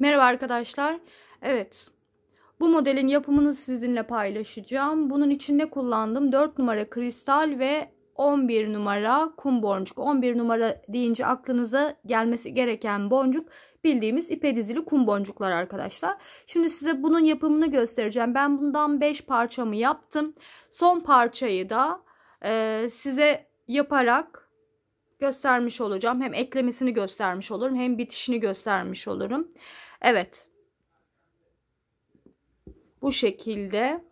Merhaba arkadaşlar. Evet. Bu modelin yapımını sizinle paylaşacağım. Bunun içinde kullandım? 4 numara kristal ve 11 numara kum boncuk. 11 numara deyince aklınıza gelmesi gereken boncuk bildiğimiz ipe dizili kum boncuklar arkadaşlar. Şimdi size bunun yapımını göstereceğim. Ben bundan 5 parçamı yaptım. Son parçayı da e, size yaparak göstermiş olacağım. Hem eklemesini göstermiş olurum hem bitişini göstermiş olurum. Evet. Bu şekilde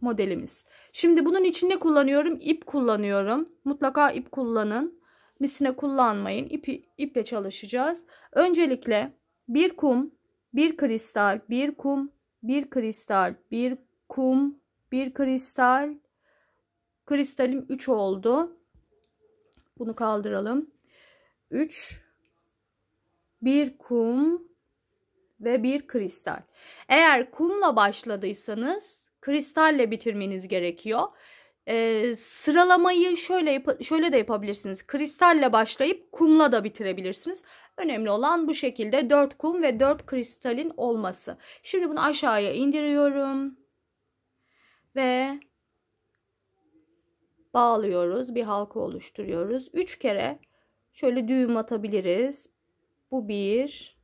modelimiz. Şimdi bunun içinde kullanıyorum. İp kullanıyorum. Mutlaka ip kullanın. Misine kullanmayın. İpi, iple çalışacağız. Öncelikle bir kum, bir kristal, bir kum, bir kristal, bir kum, bir kristal. Kristalim 3 oldu. Bunu kaldıralım. 3 bir kum ve bir kristal. Eğer kumla başladıysanız kristalle bitirmeniz gerekiyor. Ee, sıralamayı şöyle şöyle de yapabilirsiniz. Kristalle başlayıp kumla da bitirebilirsiniz. Önemli olan bu şekilde 4 kum ve 4 kristalin olması. Şimdi bunu aşağıya indiriyorum. Ve bağlıyoruz. Bir halka oluşturuyoruz. 3 kere şöyle düğüm atabiliriz. Bu 1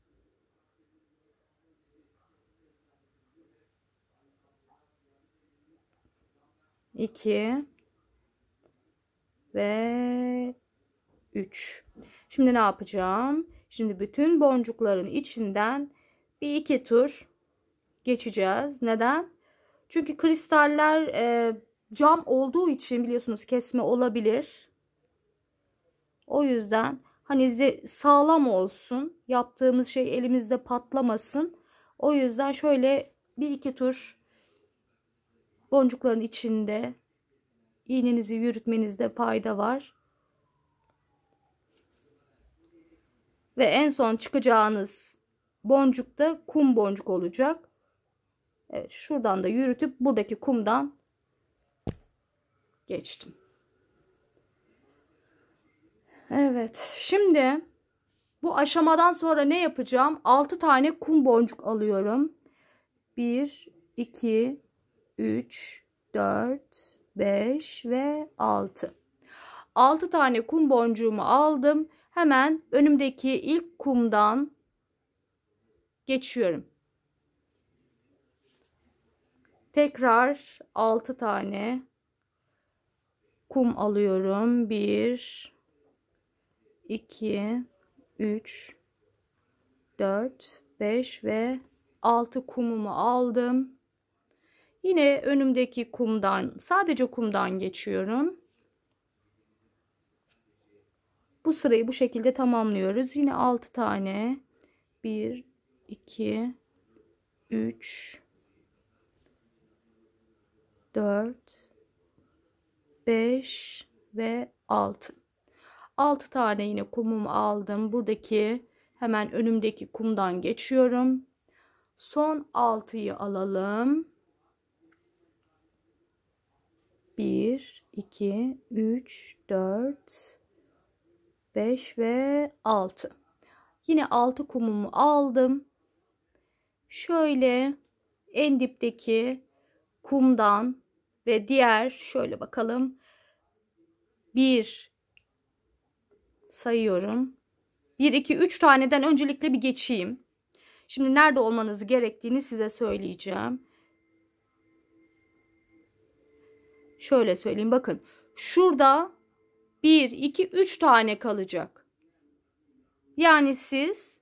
2 ve 3. Şimdi ne yapacağım? Şimdi bütün boncukların içinden bir iki tur geçeceğiz. Neden? Çünkü kristaller e, cam olduğu için biliyorsunuz kesme olabilir. O yüzden hani sağlam olsun. Yaptığımız şey elimizde patlamasın. O yüzden şöyle bir iki tur boncukların içinde iğnenizi yürütmenizde fayda var. Ve en son çıkacağınız boncuk da kum boncuk olacak. Evet, şuradan da yürütüp buradaki kumdan geçtim. Evet. Şimdi bu aşamadan sonra ne yapacağım? 6 tane kum boncuk alıyorum. 1 2 3, 4, 5 ve 6. 6 tane kum boncuğumu aldım. Hemen önümdeki ilk kumdan geçiyorum. Tekrar 6 tane kum alıyorum. 1 2 3 4 5 ve 6 kumumu aldım. Yine önümdeki kumdan sadece kumdan geçiyorum. Bu sırayı bu şekilde tamamlıyoruz. Yine 6 tane 1 2 3 4 5 ve 6. 6 tane yine kumum aldım. Buradaki hemen önümdeki kumdan geçiyorum. Son 6'yı alalım. 1, 2, 3, 4, 5 ve 6. Yine 6 kumumu aldım. Şöyle en dipteki kumdan ve diğer şöyle bakalım. 1 sayıyorum. 1, 2, 3 taneden öncelikle bir geçeyim. Şimdi nerede olmanız gerektiğini size söyleyeceğim. Şöyle söyleyeyim bakın. Şurada 1, 2, 3 tane kalacak. Yani siz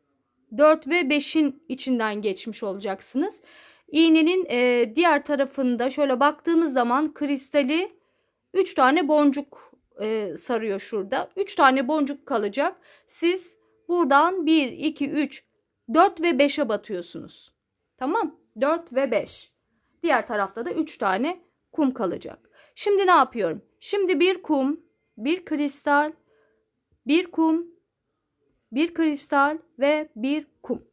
4 ve 5'in içinden geçmiş olacaksınız. İğnenin e, diğer tarafında şöyle baktığımız zaman kristali 3 tane boncuk e, sarıyor şurada. 3 tane boncuk kalacak. Siz buradan 1, 2, 3, 4 ve 5'e batıyorsunuz. Tamam 4 ve 5. Diğer tarafta da 3 tane kum kalacak. Şimdi ne yapıyorum? Şimdi bir kum, bir kristal, bir kum, bir kristal ve bir kum.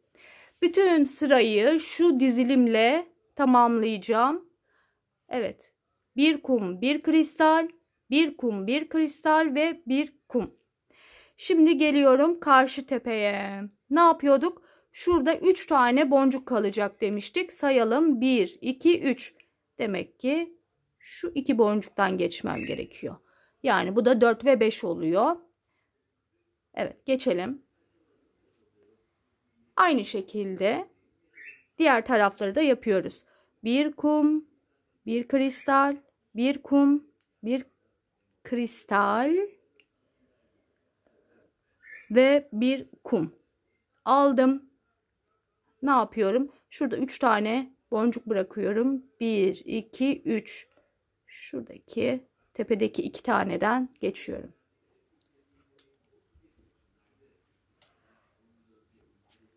Bütün sırayı şu dizilimle tamamlayacağım. Evet. Bir kum, bir kristal, bir kum, bir kristal ve bir kum. Şimdi geliyorum karşı tepeye. Ne yapıyorduk? Şurada 3 tane boncuk kalacak demiştik. Sayalım 1, 2, 3. Demek ki şu iki boncuktan geçmem gerekiyor. Yani bu da 4 ve 5 oluyor. Evet geçelim. Aynı şekilde diğer tarafları da yapıyoruz. Bir kum, bir kristal, bir kum, bir kristal ve bir kum. Aldım. Ne yapıyorum? Şurada 3 tane boncuk bırakıyorum. 1, 2, 3 şuradaki tepedeki iki taneden geçiyorum.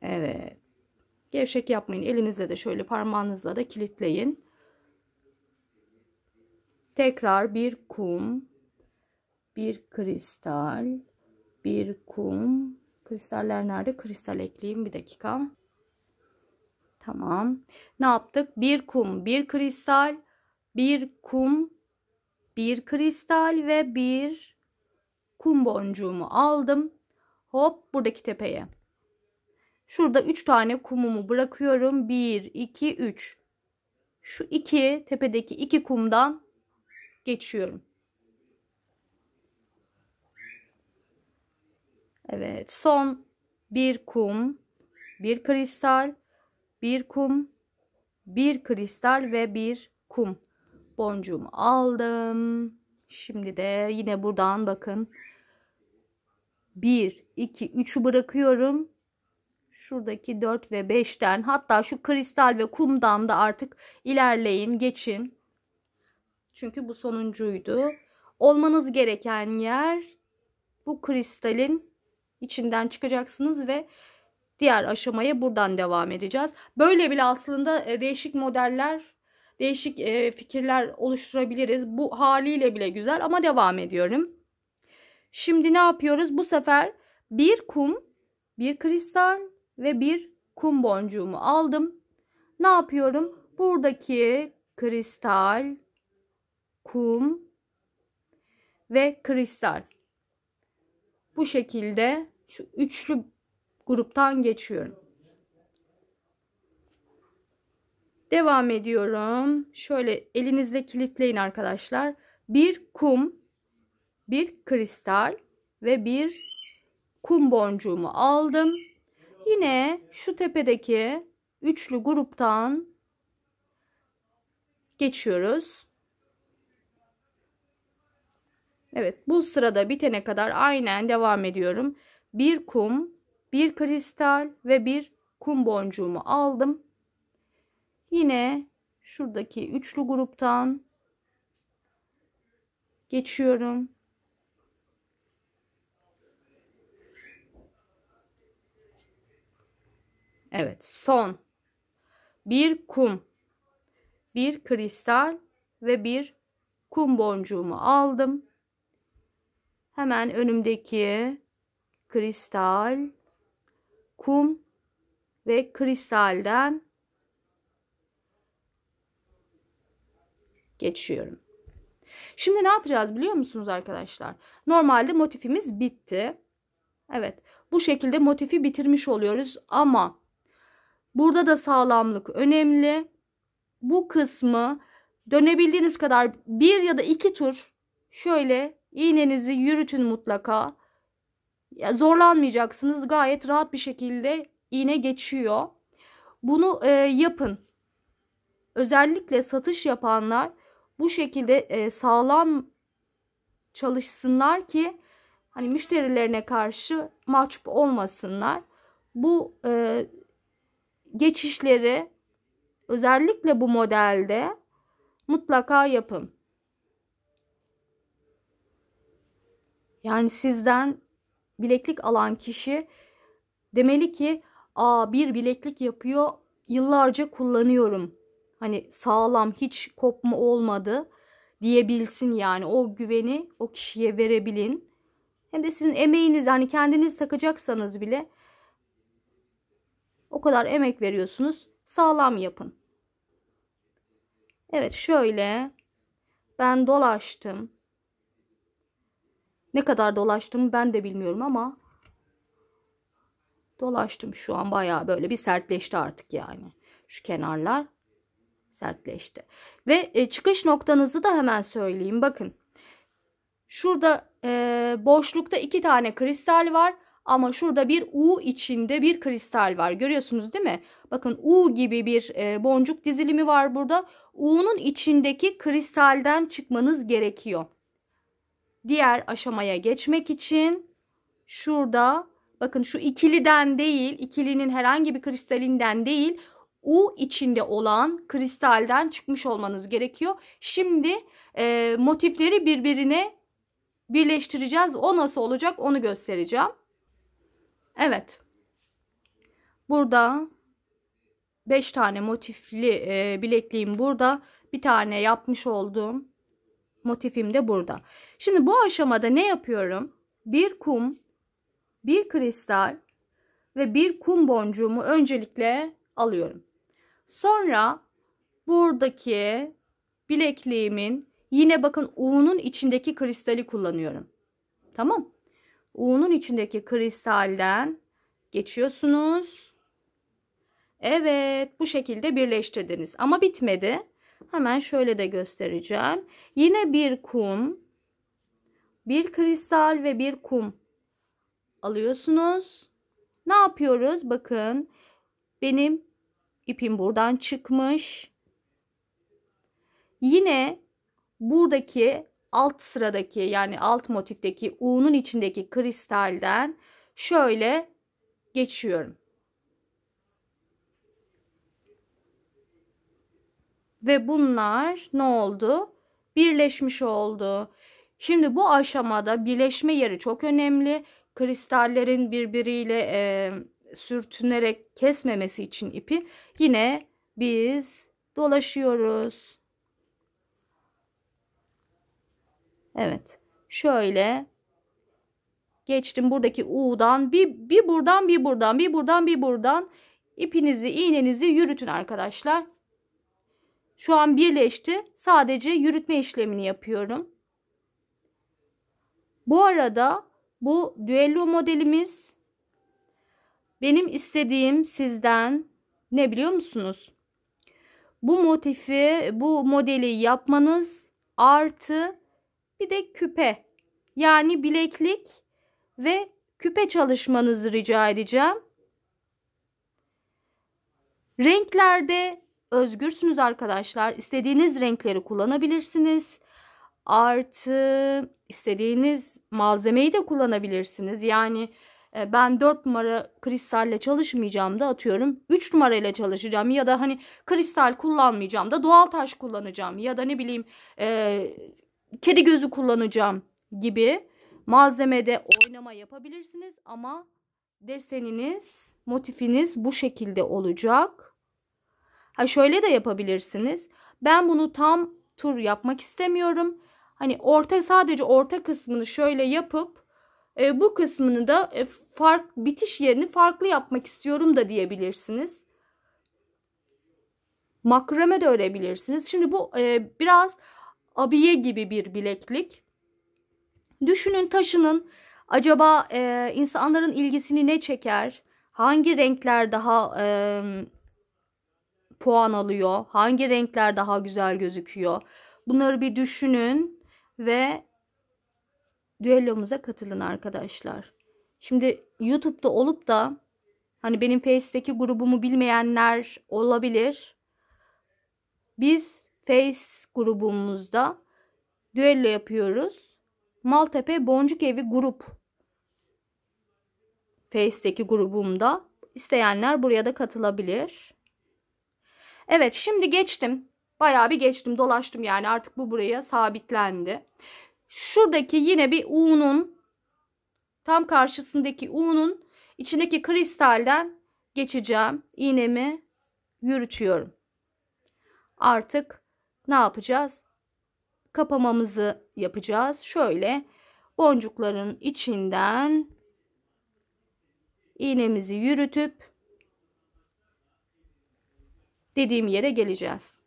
Evet. Gevşek yapmayın. Elinizle de şöyle parmağınızla da kilitleyin. Tekrar bir kum, bir kristal, bir kum. Kristaller nerede? Kristal ekleyeyim bir dakika. Tamam. Ne yaptık? Bir kum, bir kristal, bir kum, bir kristal ve bir kum boncuğumu aldım. Hop buradaki tepeye. Şurada 3 tane kumumu bırakıyorum. 1, 2, 3. Şu iki tepedeki iki kumdan geçiyorum. Evet son bir kum, bir kristal, bir kum, bir kristal ve bir kum boncuğumu aldım. Şimdi de yine buradan bakın. 1, 2, 3'ü bırakıyorum. Şuradaki 4 ve 5'ten hatta şu kristal ve kumdan da artık ilerleyin, geçin. Çünkü bu sonuncuydu. Olmanız gereken yer bu kristalin içinden çıkacaksınız ve diğer aşamaya buradan devam edeceğiz. Böyle bile aslında e, değişik modeller değişik e, fikirler oluşturabiliriz. Bu haliyle bile güzel ama devam ediyorum. Şimdi ne yapıyoruz? Bu sefer bir kum, bir kristal ve bir kum boncuğumu aldım. Ne yapıyorum? Buradaki kristal, kum ve kristal. Bu şekilde şu üçlü gruptan geçiyorum. Devam ediyorum. Şöyle elinizle kilitleyin arkadaşlar. Bir kum, bir kristal ve bir kum boncuğumu aldım. Yine şu tepedeki üçlü gruptan geçiyoruz. Evet bu sırada bitene kadar aynen devam ediyorum. Bir kum, bir kristal ve bir kum boncuğumu aldım. Yine şuradaki üçlü gruptan geçiyorum. Evet, son. Bir kum, bir kristal ve bir kum boncuğumu aldım. Hemen önümdeki kristal, kum ve kristalden geçiyorum. Şimdi ne yapacağız biliyor musunuz arkadaşlar? Normalde motifimiz bitti. Evet bu şekilde motifi bitirmiş oluyoruz ama burada da sağlamlık önemli. Bu kısmı dönebildiğiniz kadar bir ya da iki tur şöyle iğnenizi yürütün mutlaka. Zorlanmayacaksınız gayet rahat bir şekilde iğne geçiyor. Bunu e, yapın. Özellikle satış yapanlar bu şekilde e, sağlam çalışsınlar ki hani müşterilerine karşı mahcup olmasınlar. Bu e, geçişleri özellikle bu modelde mutlaka yapın. Yani sizden bileklik alan kişi demeli ki, "Aa bir bileklik yapıyor, yıllarca kullanıyorum." hani sağlam hiç kopma olmadı diyebilsin yani o güveni o kişiye verebilin. Hem de sizin emeğiniz hani kendiniz takacaksanız bile o kadar emek veriyorsunuz sağlam yapın. Evet şöyle ben dolaştım. Ne kadar dolaştım ben de bilmiyorum ama dolaştım şu an baya böyle bir sertleşti artık yani şu kenarlar sertleşti. Ve e, çıkış noktanızı da hemen söyleyeyim. Bakın şurada e, boşlukta iki tane kristal var ama şurada bir U içinde bir kristal var. Görüyorsunuz değil mi? Bakın U gibi bir e, boncuk dizilimi var burada. U'nun içindeki kristalden çıkmanız gerekiyor. Diğer aşamaya geçmek için şurada bakın şu ikiliden değil, ikilinin herhangi bir kristalinden değil, U içinde olan kristalden çıkmış olmanız gerekiyor. Şimdi e, motifleri birbirine birleştireceğiz. O nasıl olacak onu göstereceğim. Evet. Burada 5 tane motifli e, bilekliğim burada. Bir tane yapmış olduğum motifim de burada. Şimdi bu aşamada ne yapıyorum? Bir kum, bir kristal ve bir kum boncuğumu öncelikle alıyorum. Sonra buradaki bilekliğimin yine bakın U'nun içindeki kristali kullanıyorum. Tamam. U'nun içindeki kristalden geçiyorsunuz. Evet bu şekilde birleştirdiniz ama bitmedi. Hemen şöyle de göstereceğim. Yine bir kum, bir kristal ve bir kum alıyorsunuz. Ne yapıyoruz? Bakın benim ipim buradan çıkmış. Yine buradaki alt sıradaki yani alt motifteki U'nun içindeki kristalden şöyle geçiyorum. Ve bunlar ne oldu? Birleşmiş oldu. Şimdi bu aşamada birleşme yeri çok önemli. Kristallerin birbiriyle e, sürtünerek kesmemesi için ipi yine biz dolaşıyoruz. Evet. Şöyle geçtim buradaki U'dan bir, bir buradan bir buradan bir buradan bir buradan ipinizi iğnenizi yürütün arkadaşlar. Şu an birleşti. Sadece yürütme işlemini yapıyorum. Bu arada bu düello modelimiz benim istediğim sizden ne biliyor musunuz? Bu motifi, bu modeli yapmanız artı bir de küpe. Yani bileklik ve küpe çalışmanızı rica edeceğim. Renklerde özgürsünüz arkadaşlar. İstediğiniz renkleri kullanabilirsiniz. Artı istediğiniz malzemeyi de kullanabilirsiniz. Yani ee, ben 4 numara kristalle çalışmayacağım da atıyorum 3 numarayla çalışacağım ya da hani kristal kullanmayacağım da doğal taş kullanacağım ya da ne bileyim e, kedi gözü kullanacağım gibi malzemede oynama yapabilirsiniz ama deseniniz motifiniz bu şekilde olacak. Ha şöyle de yapabilirsiniz. Ben bunu tam tur yapmak istemiyorum. Hani orta sadece orta kısmını şöyle yapıp e, bu kısmını da e, fark bitiş yerini farklı yapmak istiyorum da diyebilirsiniz. Makrame de örebilirsiniz. Şimdi bu e, biraz abiye gibi bir bileklik. Düşünün taşının acaba e, insanların ilgisini ne çeker? Hangi renkler daha e, puan alıyor? Hangi renkler daha güzel gözüküyor? Bunları bir düşünün ve düellomuza katılın arkadaşlar. Şimdi YouTube'da olup da hani benim Face'deki grubumu bilmeyenler olabilir. Biz Face grubumuzda düello yapıyoruz. Maltepe Boncuk Evi grup Face'deki grubumda isteyenler buraya da katılabilir. Evet şimdi geçtim. Bayağı bir geçtim dolaştım yani artık bu buraya sabitlendi. Şuradaki yine bir U'nun tam karşısındaki U'nun içindeki kristalden geçeceğim. İğnemi yürütüyorum. Artık ne yapacağız? Kapamamızı yapacağız. Şöyle boncukların içinden iğnemizi yürütüp dediğim yere geleceğiz.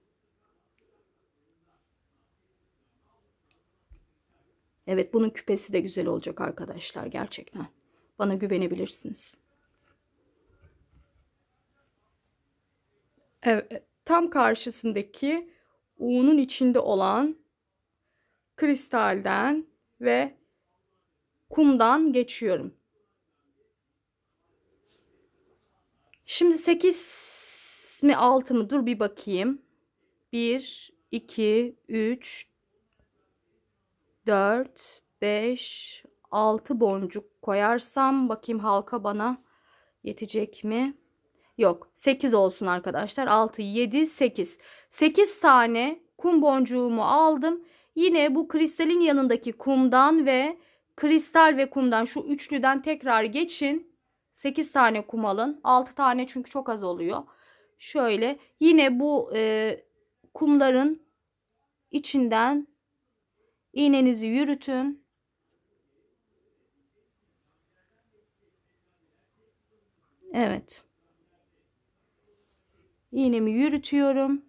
Evet bunun küpesi de güzel olacak arkadaşlar gerçekten. Bana güvenebilirsiniz. Evet, tam karşısındaki U'nun içinde olan kristalden ve kumdan geçiyorum. Şimdi 8 mi 6 mı dur bir bakayım. 1, 2, 3, 4, 5, 6 boncuk koyarsam bakayım halka bana yetecek mi? Yok 8 olsun arkadaşlar 6, 7, 8. 8 tane kum boncuğumu aldım. Yine bu kristalin yanındaki kumdan ve kristal ve kumdan şu üçlüden tekrar geçin. 8 tane kum alın. 6 tane çünkü çok az oluyor. Şöyle yine bu e, kumların içinden İğnenizi yürütün. Evet. İğnemi yürütüyorum.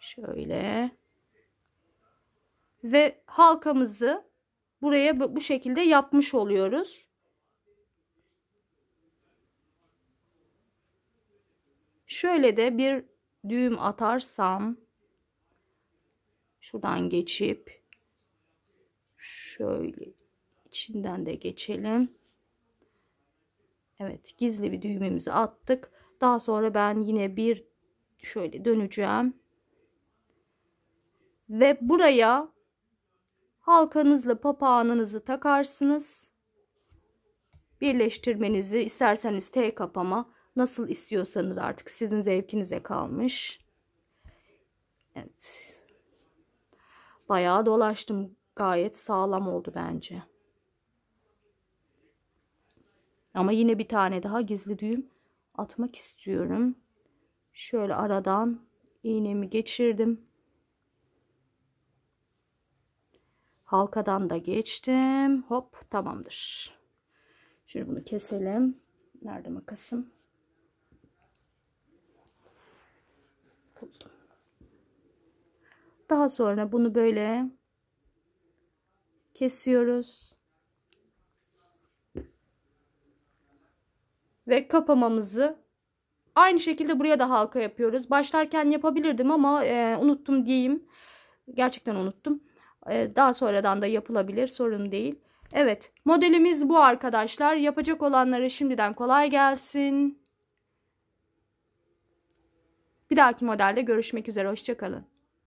Şöyle. Ve halkamızı buraya bu şekilde yapmış oluyoruz. Şöyle de bir düğüm atarsam şuradan geçip şöyle içinden de geçelim. Evet gizli bir düğümümüzü attık. Daha sonra ben yine bir şöyle döneceğim. Ve buraya halkanızla papağanınızı takarsınız. Birleştirmenizi isterseniz T kapama Nasıl istiyorsanız artık sizin zevkinize kalmış. Evet. Bayağı dolaştım. Gayet sağlam oldu bence. Ama yine bir tane daha gizli düğüm atmak istiyorum. Şöyle aradan iğnemi geçirdim. Halkadan da geçtim. Hop tamamdır. Şimdi bunu keselim. Nerede makasım? Daha sonra bunu böyle kesiyoruz. Ve kapamamızı aynı şekilde buraya da halka yapıyoruz. Başlarken yapabilirdim ama e, unuttum diyeyim. Gerçekten unuttum. E, daha sonradan da yapılabilir sorun değil. Evet modelimiz bu arkadaşlar. Yapacak olanlara şimdiden kolay gelsin. Bir dahaki modelde görüşmek üzere. Hoşçakalın.